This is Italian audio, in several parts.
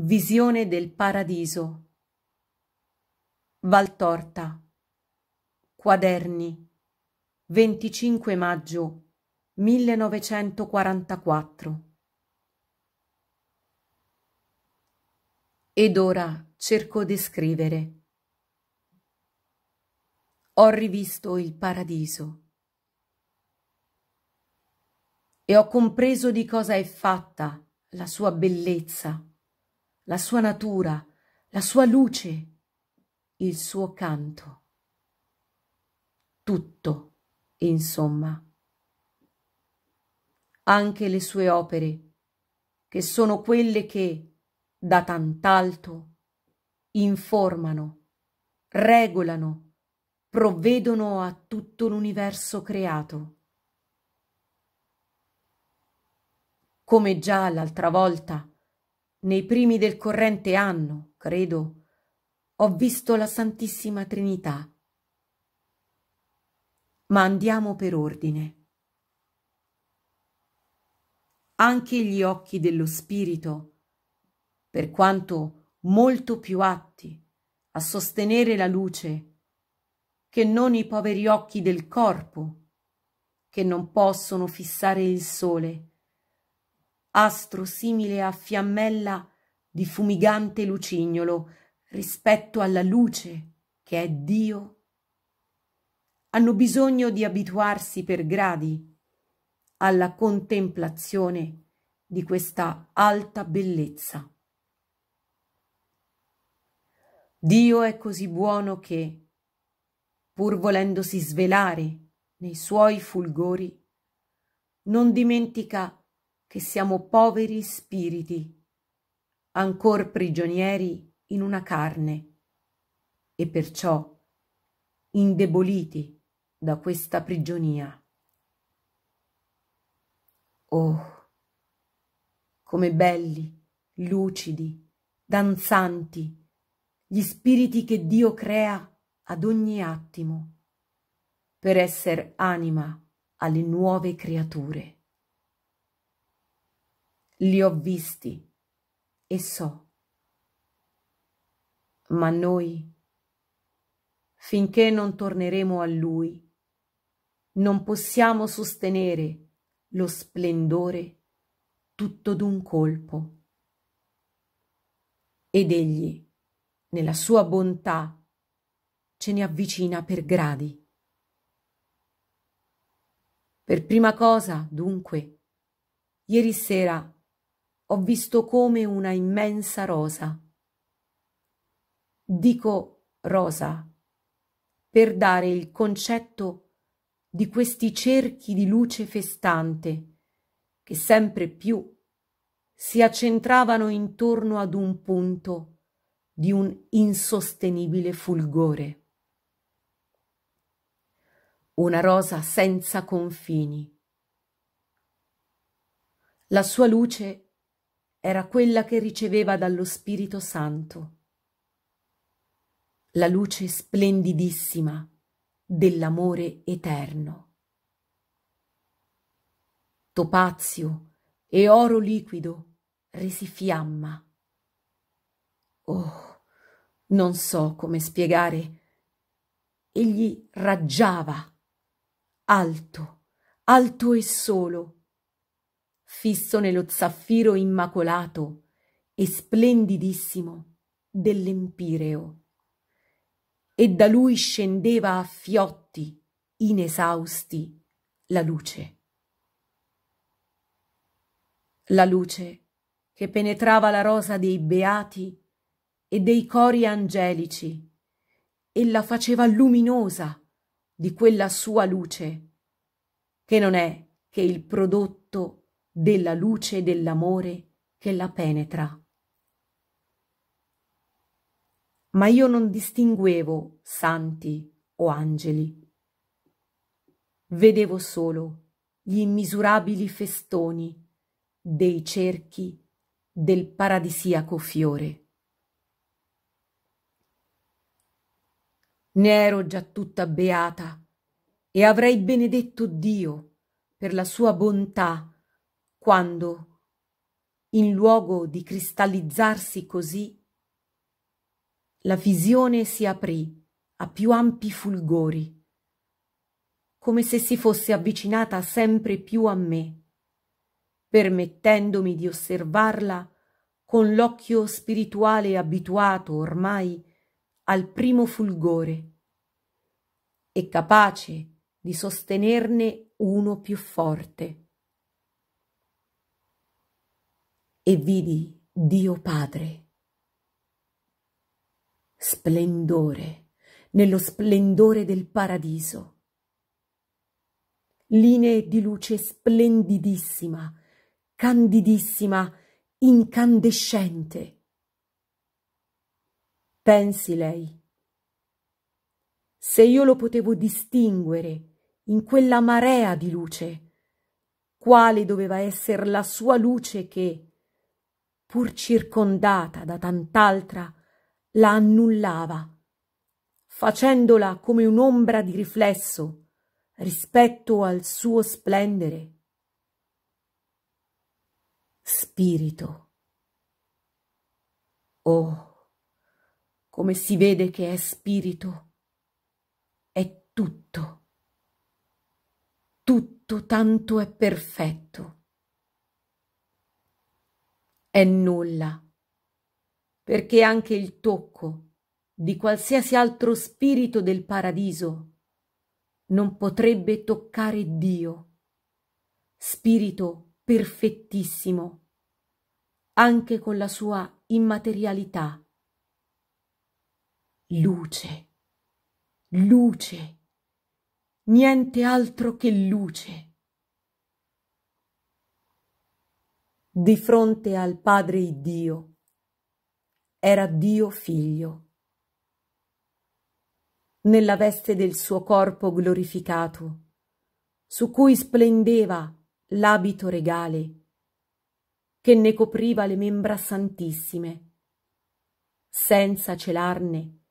Visione del paradiso. Valtorta. Quaderni. 25 maggio 1944. Ed ora cerco di scrivere. Ho rivisto il paradiso e ho compreso di cosa è fatta la sua bellezza la sua natura, la sua luce, il suo canto. Tutto, insomma. Anche le sue opere, che sono quelle che, da tant'alto, informano, regolano, provvedono a tutto l'universo creato. Come già l'altra volta, nei primi del corrente anno, credo, ho visto la Santissima Trinità. Ma andiamo per ordine. Anche gli occhi dello Spirito, per quanto molto più atti a sostenere la luce, che non i poveri occhi del corpo, che non possono fissare il sole, astro simile a fiammella di fumigante lucignolo rispetto alla luce che è Dio? Hanno bisogno di abituarsi per gradi alla contemplazione di questa alta bellezza. Dio è così buono che, pur volendosi svelare nei suoi fulgori, non dimentica che siamo poveri spiriti, ancor prigionieri in una carne, e perciò indeboliti da questa prigionia. Oh, come belli, lucidi, danzanti, gli spiriti che Dio crea ad ogni attimo, per essere anima alle nuove creature li ho visti e so. Ma noi, finché non torneremo a lui, non possiamo sostenere lo splendore tutto d'un colpo. Ed egli, nella sua bontà, ce ne avvicina per gradi. Per prima cosa, dunque, ieri sera ho visto come una immensa rosa. Dico rosa per dare il concetto di questi cerchi di luce festante che sempre più si accentravano intorno ad un punto di un insostenibile fulgore. Una rosa senza confini. La sua luce era quella che riceveva dallo Spirito Santo. La luce splendidissima dell'amore eterno. Topazio e oro liquido resi fiamma. Oh, non so come spiegare. Egli raggiava, alto, alto e solo, fisso nello zaffiro immacolato e splendidissimo dell'empireo. E da lui scendeva a fiotti, inesausti, la luce. La luce che penetrava la rosa dei beati e dei cori angelici e la faceva luminosa di quella sua luce, che non è che il prodotto della luce dell'amore che la penetra. Ma io non distinguevo santi o angeli. Vedevo solo gli immisurabili festoni dei cerchi del paradisiaco fiore. Ne ero già tutta beata e avrei benedetto Dio per la sua bontà quando, in luogo di cristallizzarsi così, la visione si aprì a più ampi fulgori, come se si fosse avvicinata sempre più a me, permettendomi di osservarla con l'occhio spirituale abituato ormai al primo fulgore e capace di sostenerne uno più forte. e vidi Dio Padre. Splendore, nello splendore del paradiso. Linee di luce splendidissima, candidissima, incandescente. Pensi lei, se io lo potevo distinguere in quella marea di luce, quale doveva essere la sua luce che, pur circondata da tant'altra, la annullava, facendola come un'ombra di riflesso rispetto al suo splendere. Spirito. Oh, come si vede che è spirito. È tutto. Tutto tanto è perfetto è nulla, perché anche il tocco di qualsiasi altro spirito del paradiso non potrebbe toccare Dio, spirito perfettissimo, anche con la sua immaterialità. Luce, luce, niente altro che luce di fronte al Padre Iddio. Era Dio figlio. Nella veste del suo corpo glorificato, su cui splendeva l'abito regale, che ne copriva le membra santissime, senza celarne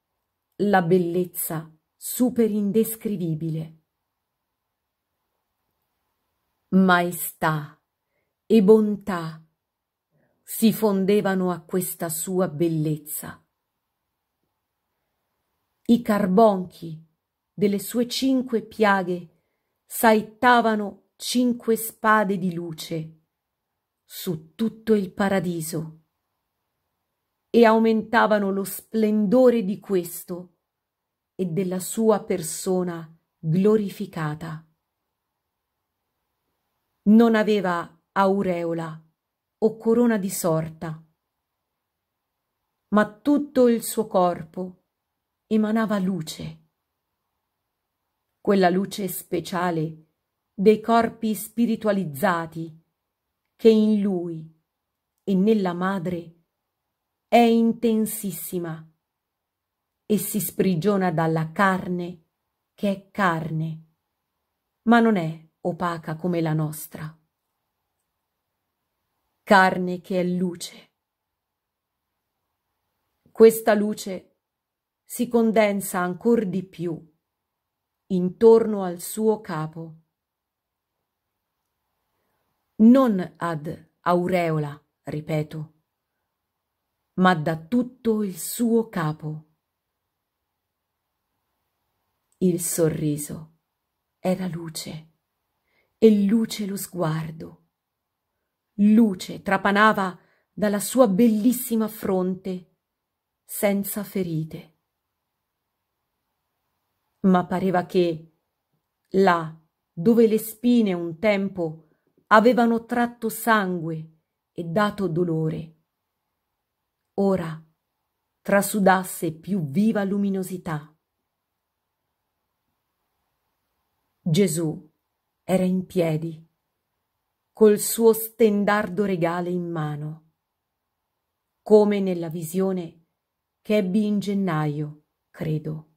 la bellezza superindescrivibile. Maestà e bontà si fondevano a questa sua bellezza. I carbonchi delle sue cinque piaghe saettavano cinque spade di luce su tutto il paradiso e aumentavano lo splendore di questo e della sua persona glorificata. Non aveva aureola o corona di sorta, ma tutto il suo corpo emanava luce, quella luce speciale dei corpi spiritualizzati che in lui e nella madre è intensissima e si sprigiona dalla carne che è carne, ma non è opaca come la nostra carne che è luce. Questa luce si condensa ancor di più intorno al suo capo. Non ad aureola, ripeto, ma da tutto il suo capo. Il sorriso è la luce e luce lo sguardo luce trapanava dalla sua bellissima fronte senza ferite. Ma pareva che, là dove le spine un tempo avevano tratto sangue e dato dolore, ora trasudasse più viva luminosità. Gesù era in piedi col suo stendardo regale in mano. Come nella visione che ebbi in gennaio, credo.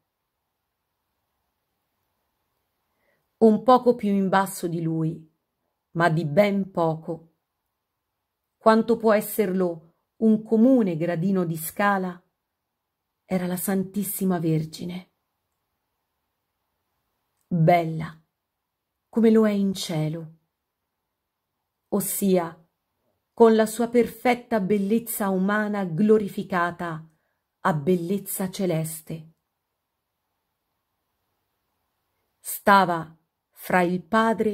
Un poco più in basso di lui, ma di ben poco. Quanto può esserlo un comune gradino di scala, era la Santissima Vergine. Bella, come lo è in cielo ossia con la sua perfetta bellezza umana glorificata a bellezza celeste. Stava fra il padre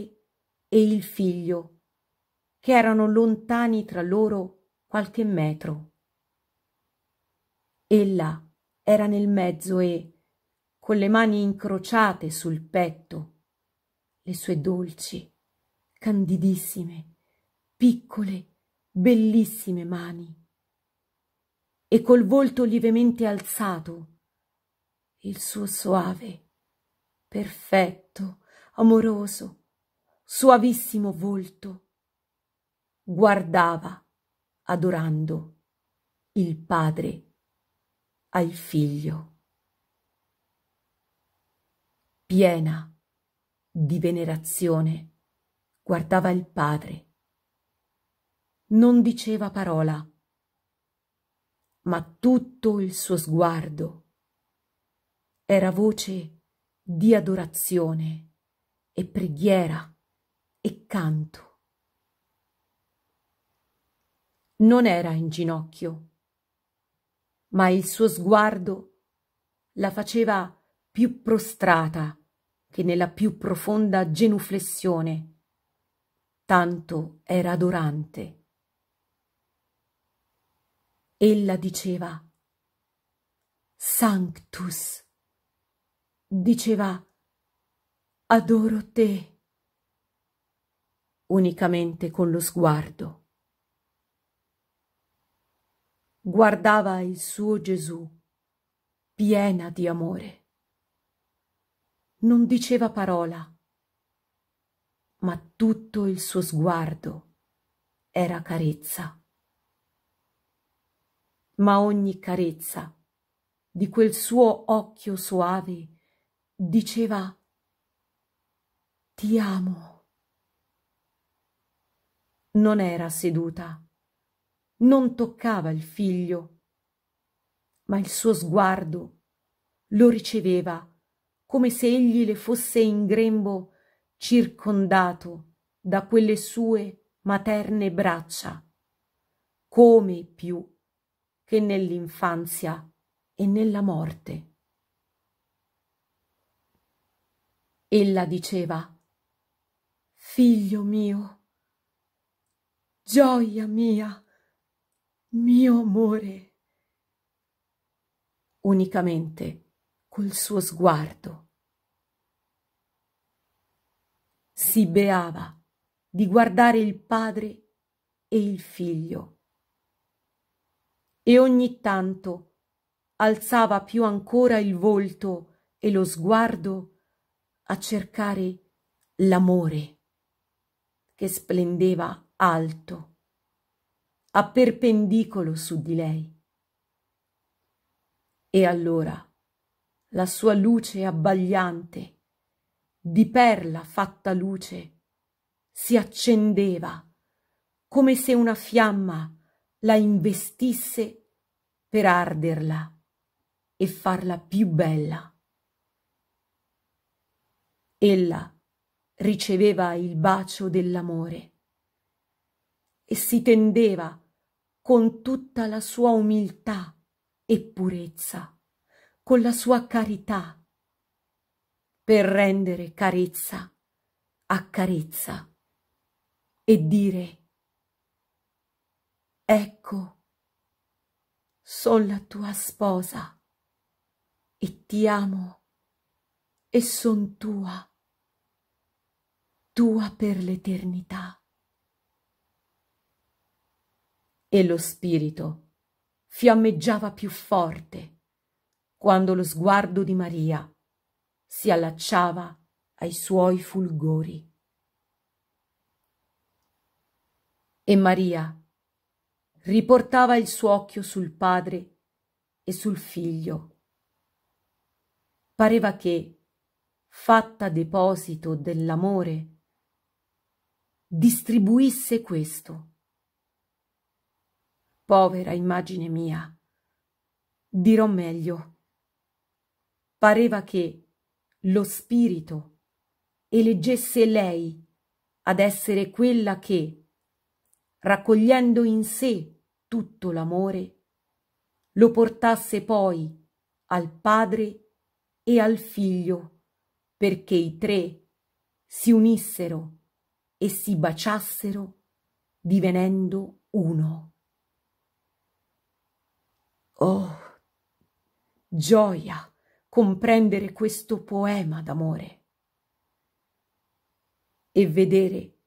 e il figlio, che erano lontani tra loro qualche metro. Ella era nel mezzo e, con le mani incrociate sul petto, le sue dolci, candidissime, piccole, bellissime mani e col volto lievemente alzato, il suo soave, perfetto, amoroso, suavissimo volto, guardava, adorando, il padre al figlio. Piena di venerazione, guardava il padre non diceva parola, ma tutto il suo sguardo era voce di adorazione e preghiera e canto. Non era in ginocchio, ma il suo sguardo la faceva più prostrata che nella più profonda genuflessione, tanto era adorante Ella diceva Sanctus. Diceva Adoro te. Unicamente con lo sguardo. Guardava il suo Gesù, piena di amore. Non diceva parola, ma tutto il suo sguardo era carezza ma ogni carezza di quel suo occhio soave diceva ti amo. Non era seduta, non toccava il figlio, ma il suo sguardo lo riceveva come se egli le fosse in grembo circondato da quelle sue materne braccia, come più che nell'infanzia e nella morte. Ella diceva Figlio mio, gioia mia, mio amore. Unicamente col suo sguardo. Si beava di guardare il padre e il figlio e ogni tanto alzava più ancora il volto e lo sguardo a cercare l'amore che splendeva alto, a perpendicolo su di lei. E allora la sua luce abbagliante, di perla fatta luce, si accendeva come se una fiamma la investisse per arderla e farla più bella. Ella riceveva il bacio dell'amore e si tendeva con tutta la sua umiltà e purezza, con la sua carità, per rendere carezza a carezza e dire Ecco, sono la tua sposa e ti amo e son tua, tua per l'eternità. E lo spirito fiammeggiava più forte quando lo sguardo di Maria si allacciava ai suoi fulgori. E Maria riportava il suo occhio sul padre e sul figlio. Pareva che, fatta deposito dell'amore, distribuisse questo. Povera immagine mia, dirò meglio. Pareva che lo spirito eleggesse lei ad essere quella che, raccogliendo in sé tutto l'amore, lo portasse poi al padre e al figlio, perché i tre si unissero e si baciassero divenendo uno. Oh, gioia comprendere questo poema d'amore e vedere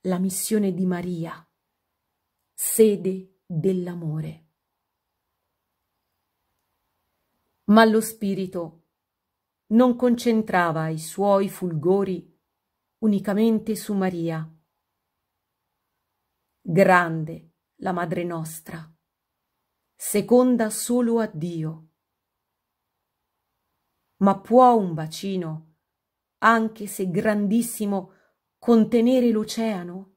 la missione di Maria, sede dell'amore. Ma lo spirito non concentrava i suoi fulgori unicamente su Maria. Grande la Madre nostra, seconda solo a Dio. Ma può un bacino, anche se grandissimo, contenere l'oceano?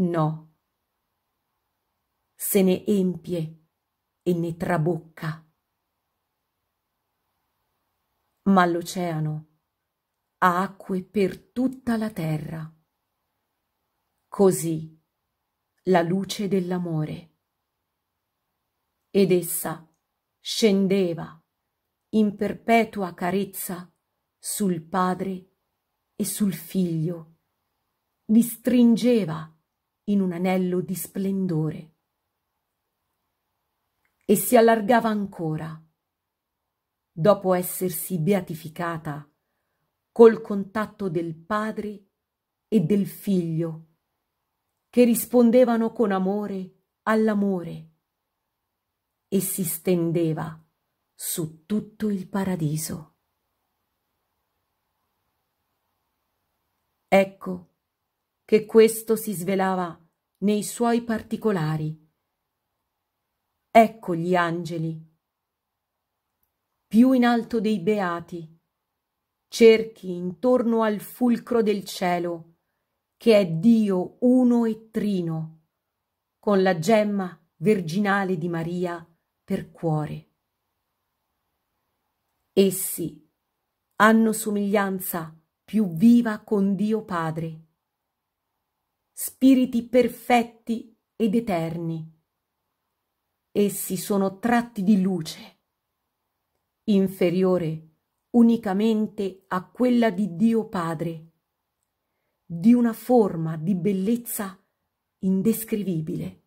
No se ne empie e ne trabocca. Ma l'oceano ha acque per tutta la terra. Così la luce dell'amore. Ed essa scendeva in perpetua carezza sul padre e sul figlio, li stringeva in un anello di splendore e si allargava ancora. Dopo essersi beatificata col contatto del Padre e del Figlio, che rispondevano con amore all'amore, e si stendeva su tutto il paradiso. Ecco che questo si svelava nei suoi particolari ecco gli angeli. Più in alto dei beati, cerchi intorno al fulcro del cielo, che è Dio uno e trino, con la gemma virginale di Maria per cuore. Essi hanno somiglianza più viva con Dio Padre, spiriti perfetti ed eterni Essi sono tratti di luce, inferiore unicamente a quella di Dio Padre, di una forma di bellezza indescrivibile.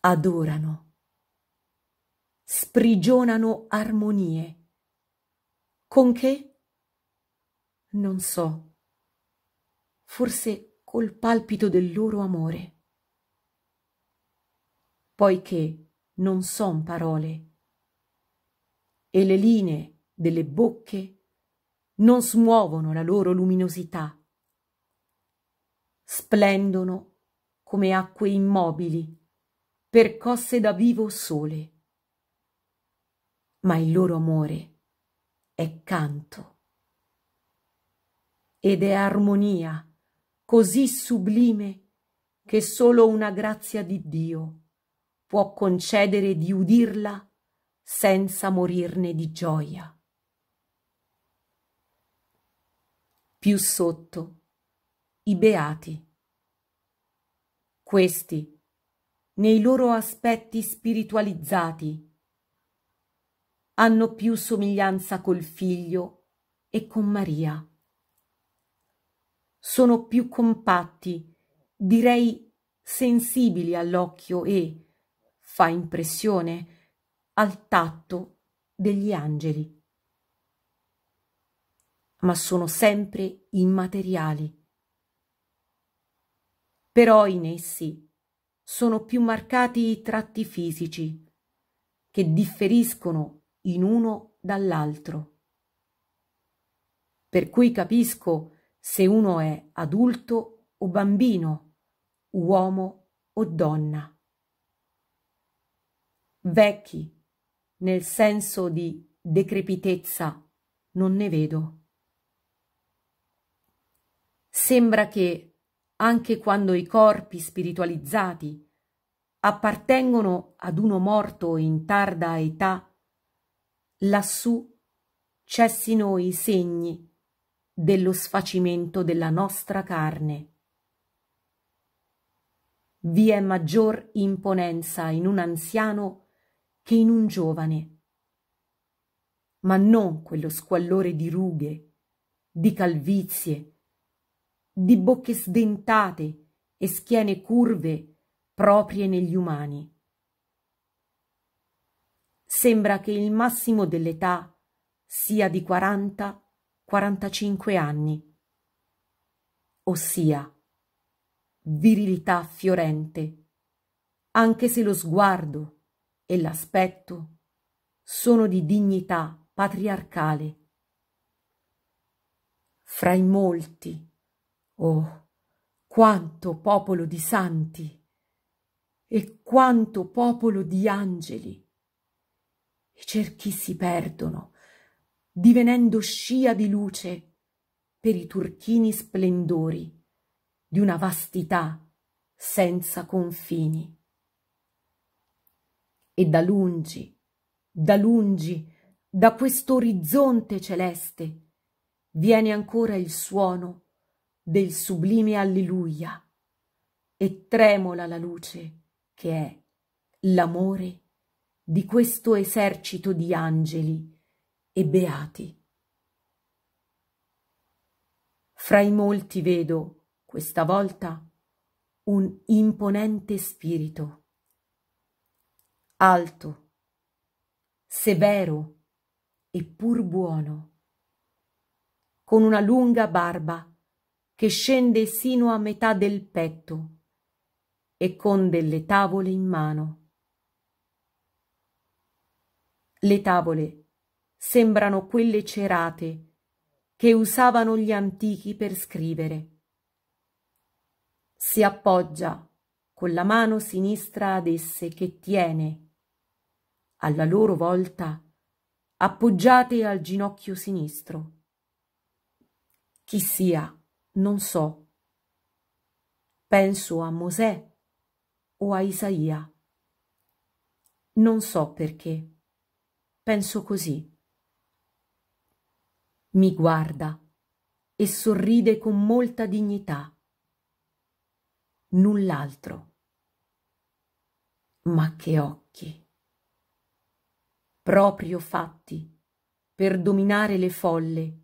Adorano, sprigionano armonie. Con che? Non so. Forse col palpito del loro amore poiché non son parole. E le linee delle bocche non smuovono la loro luminosità. Splendono come acque immobili, percosse da vivo sole. Ma il loro amore è canto ed è armonia così sublime che solo una grazia di Dio può concedere di udirla senza morirne di gioia. Più sotto, i beati. Questi, nei loro aspetti spiritualizzati, hanno più somiglianza col figlio e con Maria. Sono più compatti, direi sensibili all'occhio e, fa impressione al tatto degli angeli, ma sono sempre immateriali. Però in essi sono più marcati i tratti fisici, che differiscono in uno dall'altro. Per cui capisco se uno è adulto o bambino, uomo o donna vecchi, nel senso di decrepitezza, non ne vedo. Sembra che, anche quando i corpi spiritualizzati appartengono ad uno morto in tarda età, lassù cessino i segni dello sfacimento della nostra carne. Vi è maggior imponenza in un anziano che in un giovane. Ma non quello squallore di rughe, di calvizie, di bocche sdentate e schiene curve proprie negli umani. Sembra che il massimo dell'età sia di 40-45 anni, ossia virilità fiorente, anche se lo sguardo e l'aspetto sono di dignità patriarcale. Fra i molti, oh, quanto popolo di santi e quanto popolo di angeli! I cerchi si perdono, divenendo scia di luce per i turchini splendori di una vastità senza confini e da lungi, da lungi, da quest'orizzonte celeste, viene ancora il suono del sublime alleluia e tremola la luce che è l'amore di questo esercito di angeli e beati. Fra i molti vedo, questa volta, un imponente spirito alto, severo e pur buono, con una lunga barba che scende sino a metà del petto e con delle tavole in mano. Le tavole sembrano quelle cerate che usavano gli antichi per scrivere. Si appoggia con la mano sinistra ad esse che tiene alla loro volta appoggiate al ginocchio sinistro. Chi sia, non so. Penso a Mosè o a Isaia. Non so perché. Penso così. Mi guarda e sorride con molta dignità. Null'altro. Ma che occhi! proprio fatti per dominare le folle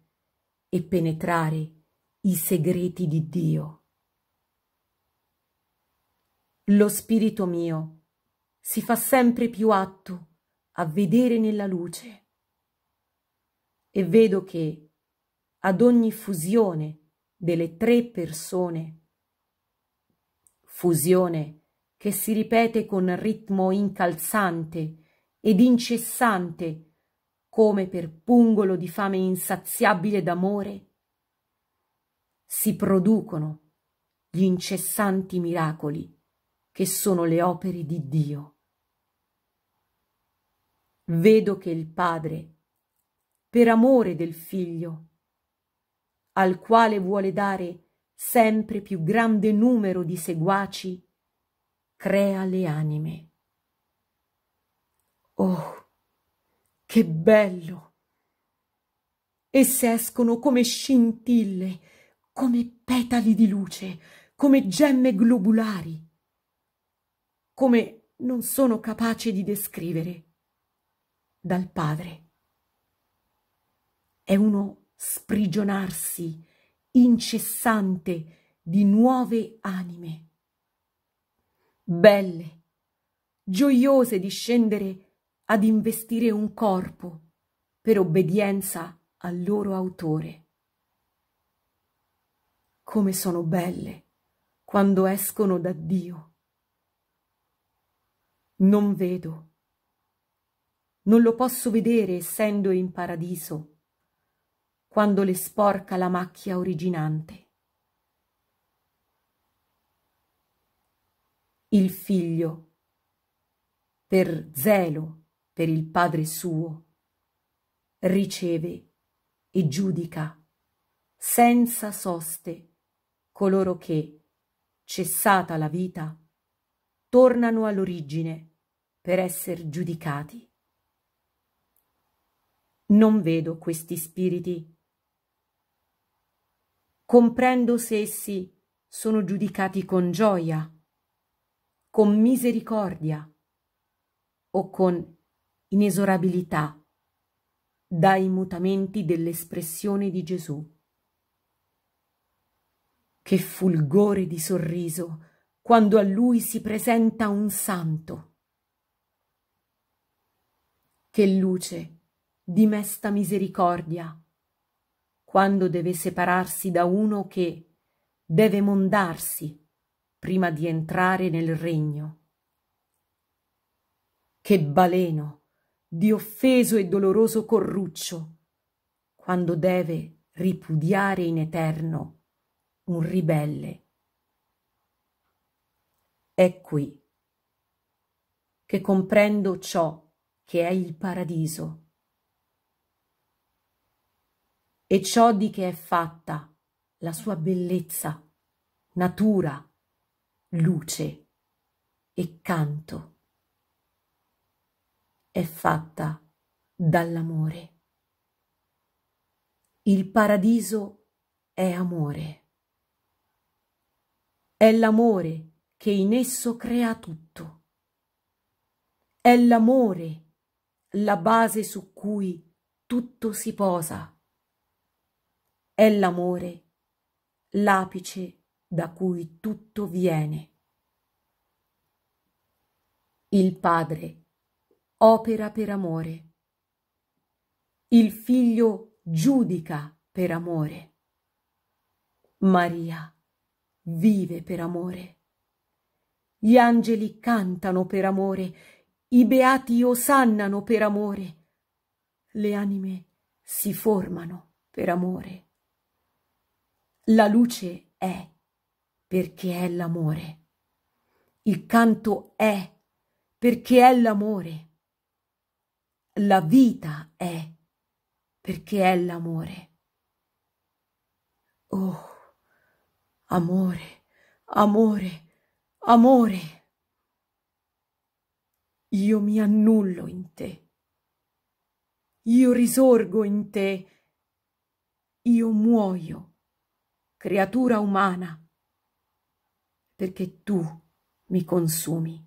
e penetrare i segreti di Dio. Lo spirito mio si fa sempre più atto a vedere nella luce e vedo che ad ogni fusione delle tre persone, fusione che si ripete con ritmo incalzante ed incessante, come per pungolo di fame insaziabile d'amore, si producono gli incessanti miracoli che sono le opere di Dio. Vedo che il Padre, per amore del Figlio, al quale vuole dare sempre più grande numero di seguaci, crea le anime. Oh, che bello! Esse escono come scintille, come petali di luce, come gemme globulari, come non sono capace di descrivere. Dal padre. È uno sprigionarsi incessante di nuove anime. Belle, gioiose di scendere ad investire un corpo per obbedienza al loro autore. Come sono belle quando escono da Dio. Non vedo. Non lo posso vedere essendo in paradiso, quando le sporca la macchia originante. Il figlio, per zelo per il Padre suo, riceve e giudica senza soste coloro che, cessata la vita, tornano all'origine per essere giudicati. Non vedo questi spiriti. Comprendo se essi sono giudicati con gioia, con misericordia o con inesorabilità dai mutamenti dell'espressione di Gesù. Che fulgore di sorriso quando a lui si presenta un santo. Che luce di mesta misericordia quando deve separarsi da uno che deve mondarsi prima di entrare nel regno. Che baleno di offeso e doloroso corruccio, quando deve ripudiare in eterno un ribelle. È qui che comprendo ciò che è il paradiso e ciò di che è fatta la sua bellezza, natura, luce e canto è fatta dall'amore. Il paradiso è amore. È l'amore che in esso crea tutto. È l'amore la base su cui tutto si posa. È l'amore l'apice da cui tutto viene. Il Padre opera per amore. Il figlio giudica per amore. Maria vive per amore. Gli angeli cantano per amore, i beati osannano per amore, le anime si formano per amore. La luce è perché è l'amore. Il canto è perché è l'amore la vita è, perché è l'amore. Oh, amore, amore, amore. Io mi annullo in te. Io risorgo in te. Io muoio, creatura umana, perché tu mi consumi.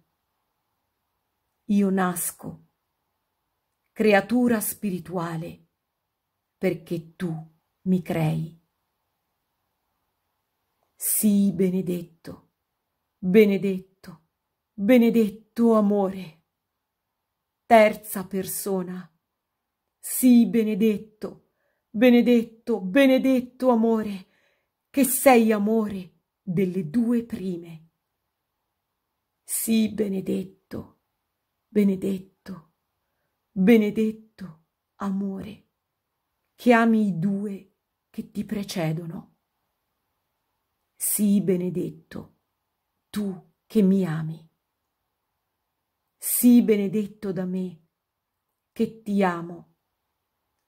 Io nasco creatura spirituale, perché tu mi crei. Sii benedetto, benedetto, benedetto amore. Terza persona. Sii benedetto, benedetto, benedetto amore, che sei amore delle due prime. Sii benedetto, benedetto benedetto amore, che ami i due che ti precedono. Sii benedetto, tu che mi ami. Sii benedetto da me, che ti amo,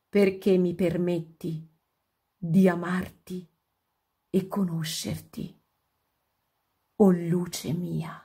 perché mi permetti di amarti e conoscerti. O luce mia.